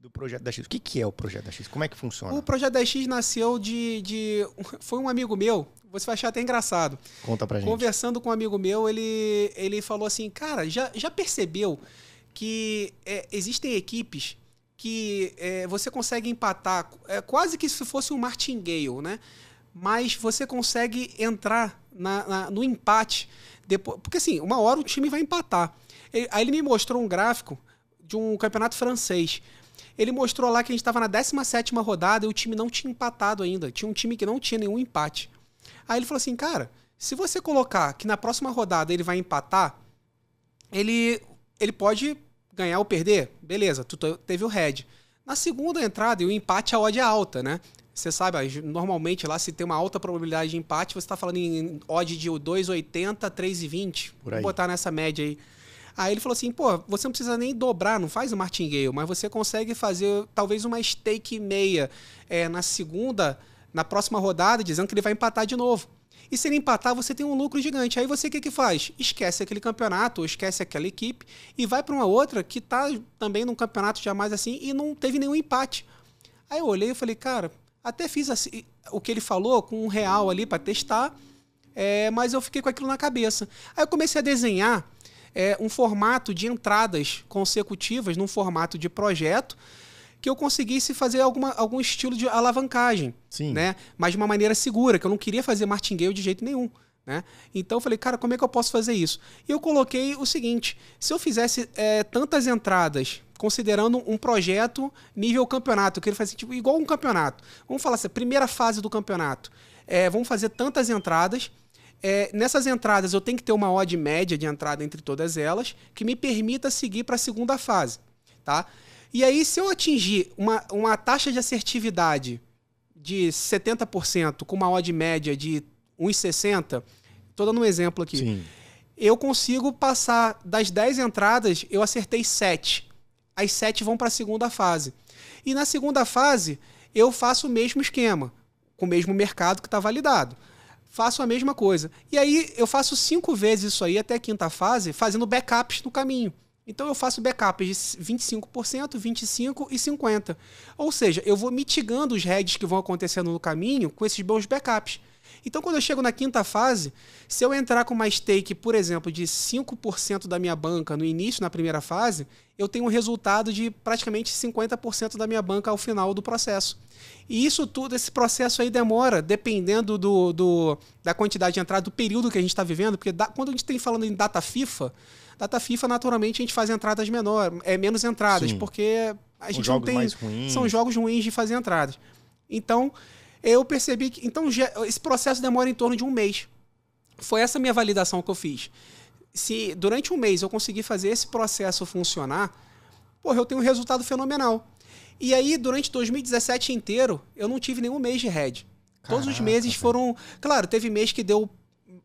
do Projeto da X. O que, que é o Projeto da X? Como é que funciona? O Projeto da X nasceu de, de. Foi um amigo meu, você vai achar até engraçado. Conta pra gente. Conversando com um amigo meu, ele, ele falou assim: Cara, já, já percebeu que é, existem equipes que é, você consegue empatar, é, quase que se fosse um martingale, né? Mas você consegue entrar na, na, no empate. Depois, porque assim, uma hora o time vai empatar. Ele, aí ele me mostrou um gráfico de um campeonato francês. Ele mostrou lá que a gente estava na 17 rodada e o time não tinha empatado ainda. Tinha um time que não tinha nenhum empate. Aí ele falou assim, cara, se você colocar que na próxima rodada ele vai empatar, ele, ele pode ganhar ou perder. Beleza, tu teve o head. Na segunda entrada, e o empate a odd é alta, né? Você sabe, normalmente lá se tem uma alta probabilidade de empate, você está falando em odd de 2,80, 3,20. Vou botar nessa média aí. Aí ele falou assim: pô, você não precisa nem dobrar, não faz o martingale, mas você consegue fazer talvez uma stake meia é, na segunda, na próxima rodada, dizendo que ele vai empatar de novo. E se ele empatar, você tem um lucro gigante. Aí você o que, que faz? Esquece aquele campeonato, ou esquece aquela equipe e vai para uma outra que está também num campeonato jamais assim e não teve nenhum empate. Aí eu olhei e falei, cara, até fiz assim, o que ele falou com um real ali para testar, é, mas eu fiquei com aquilo na cabeça. Aí eu comecei a desenhar é, um formato de entradas consecutivas, num formato de projeto, que eu conseguisse fazer alguma, algum estilo de alavancagem, Sim. né? Mas de uma maneira segura, que eu não queria fazer martingale de jeito nenhum. Né? Então eu falei, cara, como é que eu posso fazer isso? E eu coloquei o seguinte: se eu fizesse é, tantas entradas, considerando um projeto nível campeonato, eu queria fazer tipo, igual um campeonato. Vamos falar assim, primeira fase do campeonato. É, vamos fazer tantas entradas, é, nessas entradas, eu tenho que ter uma odd média de entrada entre todas elas, que me permita seguir para a segunda fase. Tá? E aí, se eu atingir uma, uma taxa de assertividade de 70%, com uma odd média de 1,60, estou dando um exemplo aqui. Sim. Eu consigo passar das 10 entradas, eu acertei 7. As 7 vão para a segunda fase. E na segunda fase, eu faço o mesmo esquema, com o mesmo mercado que está validado faço a mesma coisa. E aí eu faço cinco vezes isso aí até a quinta fase, fazendo backups no caminho. Então eu faço backups de 25%, 25% e 50%. Ou seja, eu vou mitigando os heads que vão acontecendo no caminho com esses bons backups. Então, quando eu chego na quinta fase, se eu entrar com uma stake, por exemplo, de 5% da minha banca no início, na primeira fase, eu tenho um resultado de praticamente 50% da minha banca ao final do processo. E isso tudo, esse processo aí demora, dependendo do, do da quantidade de entrada, do período que a gente está vivendo, porque da, quando a gente tem falando em data FIFA, data FIFA, naturalmente, a gente faz entradas menor, é menos entradas, Sim. porque a gente Os não tem. São jogos ruins de fazer entradas. Então, eu percebi que. Então, esse processo demora em torno de um mês. Foi essa minha validação que eu fiz. Se durante um mês eu conseguir fazer esse processo funcionar, porra, eu tenho um resultado fenomenal. E aí, durante 2017 inteiro, eu não tive nenhum mês de head. Caraca, Todos os meses foram. Claro, teve mês que deu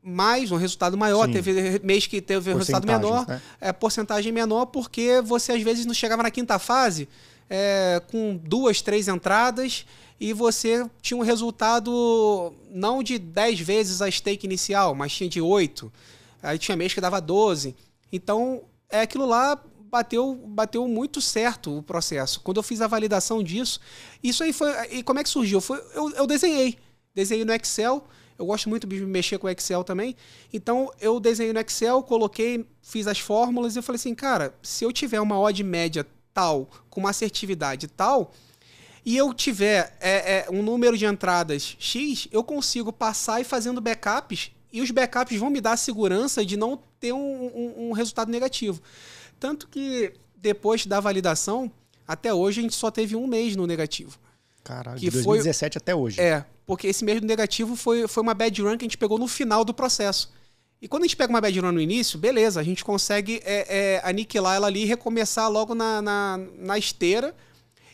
mais, um resultado maior, Sim. teve mês que teve um resultado menor, né? é, porcentagem menor, porque você às vezes não chegava na quinta fase é, com duas, três entradas e você tinha um resultado não de 10 vezes a stake inicial, mas tinha de 8. Aí tinha mês que dava 12. Então, é aquilo lá bateu bateu muito certo o processo. Quando eu fiz a validação disso, isso aí foi. E como é que surgiu? Foi, eu, eu desenhei. Desenhei no Excel. Eu gosto muito de mexer com Excel também. Então eu desenhei no Excel, coloquei, fiz as fórmulas e eu falei assim, cara, se eu tiver uma odd média tal, com uma assertividade tal, e eu tiver é, é, um número de entradas X, eu consigo passar e fazendo backups, e os backups vão me dar a segurança de não ter um, um, um resultado negativo. Tanto que depois da validação, até hoje a gente só teve um mês no negativo. Caralho, que de 2017 foi, até hoje. É, porque esse mês no negativo foi, foi uma bad run que a gente pegou no final do processo. E quando a gente pega uma bad run no início, beleza, a gente consegue é, é, aniquilar ela ali e recomeçar logo na, na, na, esteira.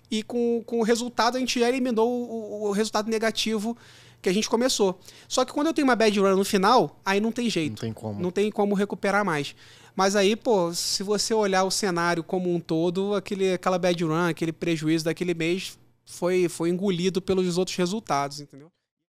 E com, com o resultado, a gente já eliminou o, o, resultado negativo que a gente começou. Só que quando eu tenho uma bad run no final, aí não tem jeito. Não tem como. Não tem como recuperar mais. Mas aí, pô, se você olhar o cenário como um todo, aquele, aquela bad run, aquele prejuízo daquele mês foi, foi engolido pelos outros resultados, entendeu?